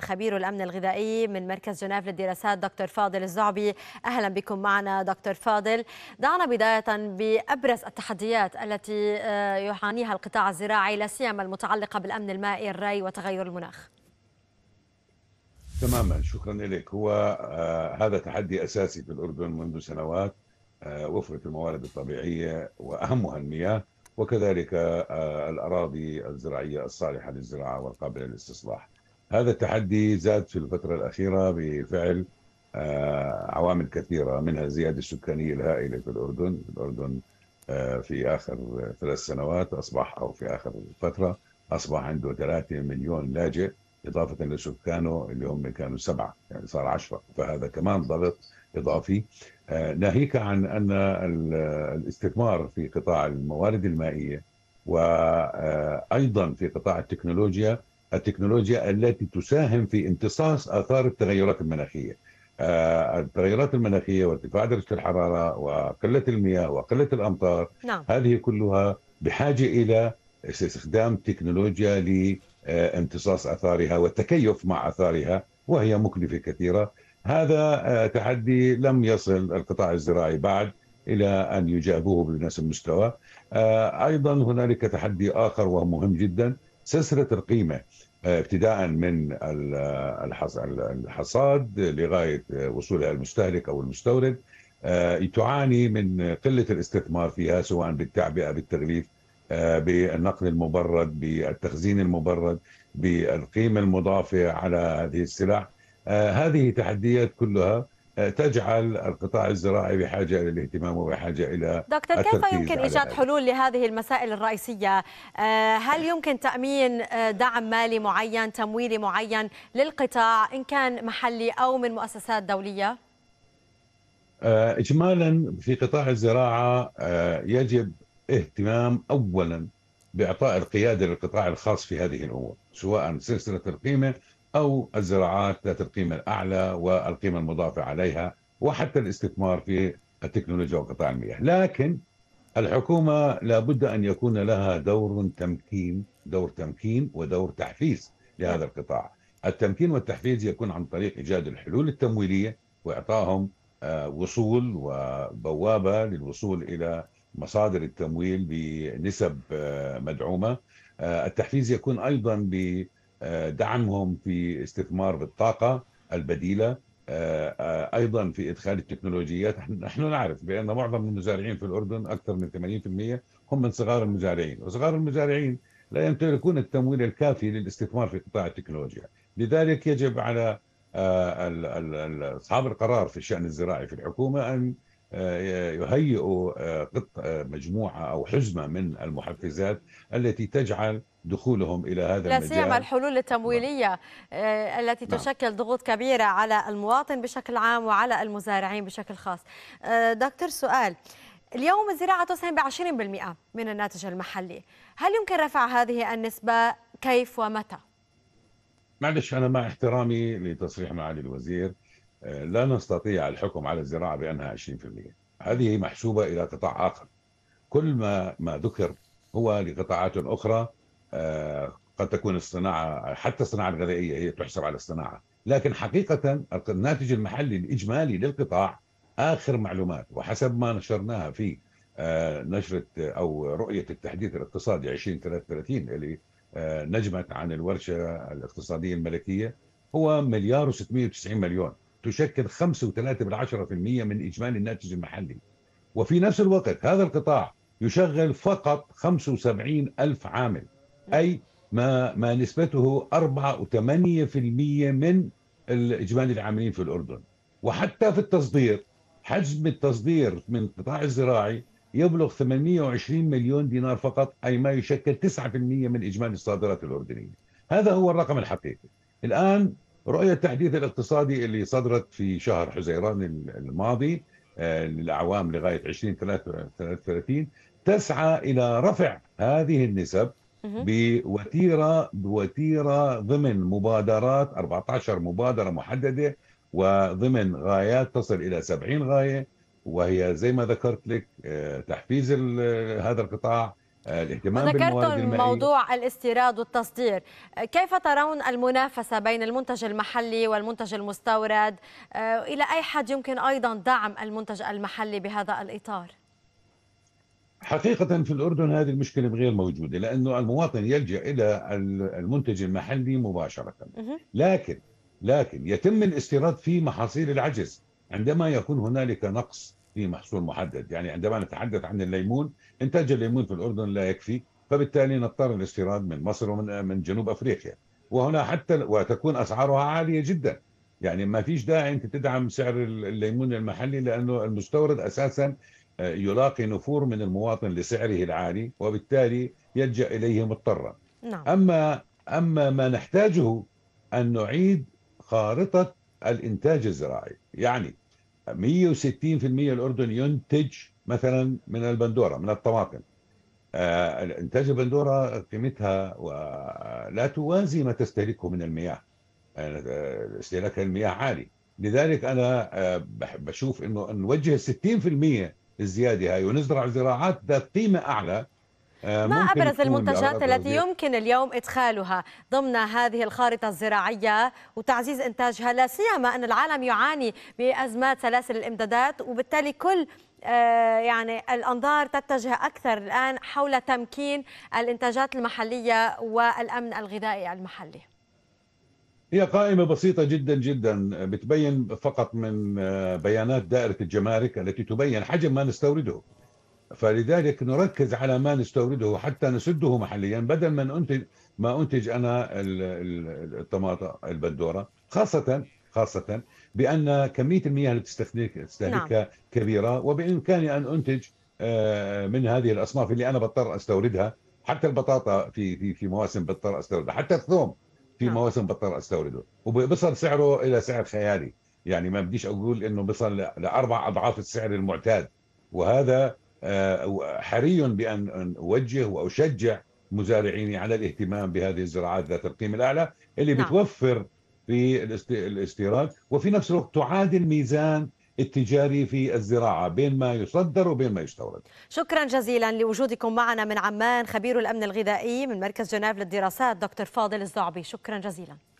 الخبير الأمن الغذائي من مركز جنيف للدراسات دكتور فاضل الزعبي أهلا بكم معنا دكتور فاضل دعنا بداية بأبرز التحديات التي آه، يعانيها القطاع الزراعي لا سيما المتعلقة بالأمن المائي الري وتغير المناخ تماما شكرا لك هو آه، هذا تحدي أساسي في الأردن منذ سنوات آه، وفرة الموارد الطبيعية وأهمها المياه وكذلك الأراضي الزراعية الصالحة للزراعة والقابلة للاستصلاح هذا التحدي زاد في الفترة الأخيرة بفعل آه، عوامل كثيرة منها الزيادة السكانية الهائلة في الأردن الأردن آه، في آخر ثلاث سنوات أصبح أو في آخر فترة أصبح عنده ثلاثة مليون لاجئ إضافة لسكانه اللي هم كانوا سبعة يعني صار عشرة فهذا كمان ضغط إضافي آه، ناهيك عن أن الاستثمار في قطاع الموارد المائية وأيضا في قطاع التكنولوجيا التكنولوجيا التي تساهم في امتصاص اثار التغيرات المناخيه آه، التغيرات المناخيه وارتفاع درجه الحراره وقله المياه وقله الامطار نعم. هذه كلها بحاجه الى استخدام تكنولوجيا لامتصاص اثارها والتكيف مع اثارها وهي مكلفه كثيره هذا آه، تحدي لم يصل القطاع الزراعي بعد الى ان يجابوه بنفس المستوى آه، ايضا هنالك تحدي اخر ومهم جدا سلسله القيمه آه، ابتداء من آه، الحصاد لغايه آه، وصولها المستهلك او المستورد تعاني من قله الاستثمار فيها سواء بالتعبئه بالتغليف بالنقل المبرد بالتخزين المبرد بالقيمه المضافه على هذه السلع هذه تحديات كلها تجعل القطاع الزراعي بحاجة إلى الاهتمام وبحاجة إلى دكتور كيف يمكن إيجاد حلول لهذه المسائل الرئيسية آه، هل يمكن تأمين آه، دعم مالي معين تمويلي معين للقطاع إن كان محلي أو من مؤسسات دولية آه، إجمالا في قطاع الزراعة يجب اهتمام أولا بإعطاء القيادة للقطاع الخاص في هذه الأمور سواء سلسلة القيمة أو الزراعات ذات القيمة الأعلى والقيمة المضافة عليها وحتى الاستثمار في التكنولوجيا وقطاع المياه لكن الحكومة لابد أن يكون لها دور تمكين دور تمكين ودور تحفيز لهذا القطاع التمكين والتحفيز يكون عن طريق إيجاد الحلول التمويلية وإعطائهم آه، وصول وبوابة للوصول إلى مصادر التمويل بنسب آه، مدعومة آه، التحفيز يكون أيضا ب آه، دعمهم في استثمار بالطاقه البديله آه، آه، ايضا في ادخال التكنولوجيات نحن نعرف بان معظم المزارعين في الاردن اكثر من 80% هم من صغار المزارعين وصغار المزارعين لا يمتلكون التمويل الكافي للاستثمار في قطاع التكنولوجيا لذلك يجب على اصحاب القرار في الشان الزراعي في الحكومه ان يهيئوا آه، آه، مجموعة أو حزمة من المحفزات التي تجعل دخولهم إلى هذا المجال لا سيما الحلول التمويلية آه، التي نعم. تشكل ضغوط كبيرة على المواطن بشكل عام وعلى المزارعين بشكل خاص دكتور سؤال اليوم الزراعة تسهم ب 20% من الناتج المحلي هل يمكن رفع هذه النسبة كيف ومتى؟ معلش أنا مع احترامي لتصريح معالي الوزير آه، لا نستطيع الحكم على الزراعة بأنها 20% هذه محسوبة إلى قطاع آخر كل ما ما ذكر هو لقطاعات أخرى آه، قد تكون الصناعة حتى الصناعة الغذائية هي تحسب على الصناعة لكن حقيقة الناتج المحلي الإجمالي للقطاع آخر معلومات وحسب ما نشرناها في آه، نشرة أو رؤية التحديث الاقتصادي 2033 اللي نجمت عن الورشة الاقتصادية الملكية هو مليار و690 مليون تشكل 5.3% من إجمالي الناتج المحلي وفي نفس الوقت هذا القطاع يشغل فقط 75 ألف عامل أي ما, ما نسبته 4.8% من إجمالي العاملين في الأردن وحتى في التصدير حجم التصدير من القطاع الزراعي يبلغ 820 مليون دينار فقط أي ما يشكل 9% من إجمالي الصادرات الأردنية هذا هو الرقم الحقيقي الآن رؤية التحديث الاقتصادي اللي صدرت في شهر حزيران الماضي آه، للأعوام لغاية 2033 تسعى إلى رفع هذه النسب بوتيرة بوتيرة ضمن مبادرات 14 مبادرة محددة وضمن غايات تصل إلى 70 غاية وهي زي ما ذكرت لك آه، تحفيز هذا القطاع الاهتمام ذكرتم موضوع الاستيراد والتصدير كيف ترون المنافسة بين المنتج المحلي والمنتج المستورد آه، إلى أي حد يمكن أيضا دعم المنتج المحلي بهذا الإطار حقيقة في الأردن هذه المشكلة غير موجودة لأنه المواطن يلجأ إلى المنتج المحلي مباشرة لكن لكن يتم الاستيراد في محاصيل العجز عندما يكون هنالك نقص في محصول محدد يعني عندما نتحدث عن الليمون إنتاج الليمون في الأردن لا يكفي فبالتالي نضطر الاستيراد من مصر ومن من جنوب أفريقيا وهنا حتى وتكون أسعارها عالية جدا يعني ما فيش داعي أنت تدعم سعر الليمون المحلي لأنه المستورد أساسا آه، يلاقي نفور من المواطن لسعره العالي وبالتالي يلجأ إليه مضطرا نعم. أما أما ما نحتاجه أن نعيد خارطة الإنتاج الزراعي يعني 160% الاردن ينتج مثلا من البندوره من الطماطم آه، انتاج البندوره قيمتها لا توازي ما تستهلكه من المياه آه، استهلاك المياه عالي لذلك انا آه، بشوف انه نوجه ال 60% الزياده هاي ونزرع زراعات ذات قيمه اعلى آه، ما أبرز المنتجات التي يمكن اليوم إدخالها ضمن هذه الخارطة الزراعية وتعزيز إنتاجها لا سيما أن العالم يعاني بأزمات سلاسل الإمدادات وبالتالي كل آه، يعني الأنظار تتجه أكثر الآن حول تمكين الإنتاجات المحلية والأمن الغذائي المحلي هي قائمة بسيطة جدا جدا بتبين فقط من آه، بيانات دائرة الجمارك التي تبين حجم ما نستورده فلذلك نركز على ما نستورده حتى نسده محليا بدل من انتج ما انتج انا الطماطم البندوره خاصه خاصه بان كميه المياه اللي بتستهلكها نعم. كبيره وبامكاني ان انتج آه، من هذه الاصناف اللي انا بضطر استوردها حتى البطاطا في في في مواسم بضطر استوردها حتى الثوم في نعم. مواسم بضطر استورده وبصل سعره الى سعر خيالي يعني ما بديش اقول انه بصل لاربع اضعاف السعر المعتاد وهذا آه، حري بأن أوجه وأشجع مزارعيني على الاهتمام بهذه الزراعات ذات القيمة الأعلى اللي نعم. بتوفر في الاستيراد وفي نفس الوقت تعادل ميزان التجاري في الزراعة بين ما يصدر وبين ما يستورد شكرا جزيلا لوجودكم معنا من عمان خبير الأمن الغذائي من مركز جنيف للدراسات دكتور فاضل الزعبي شكرا جزيلا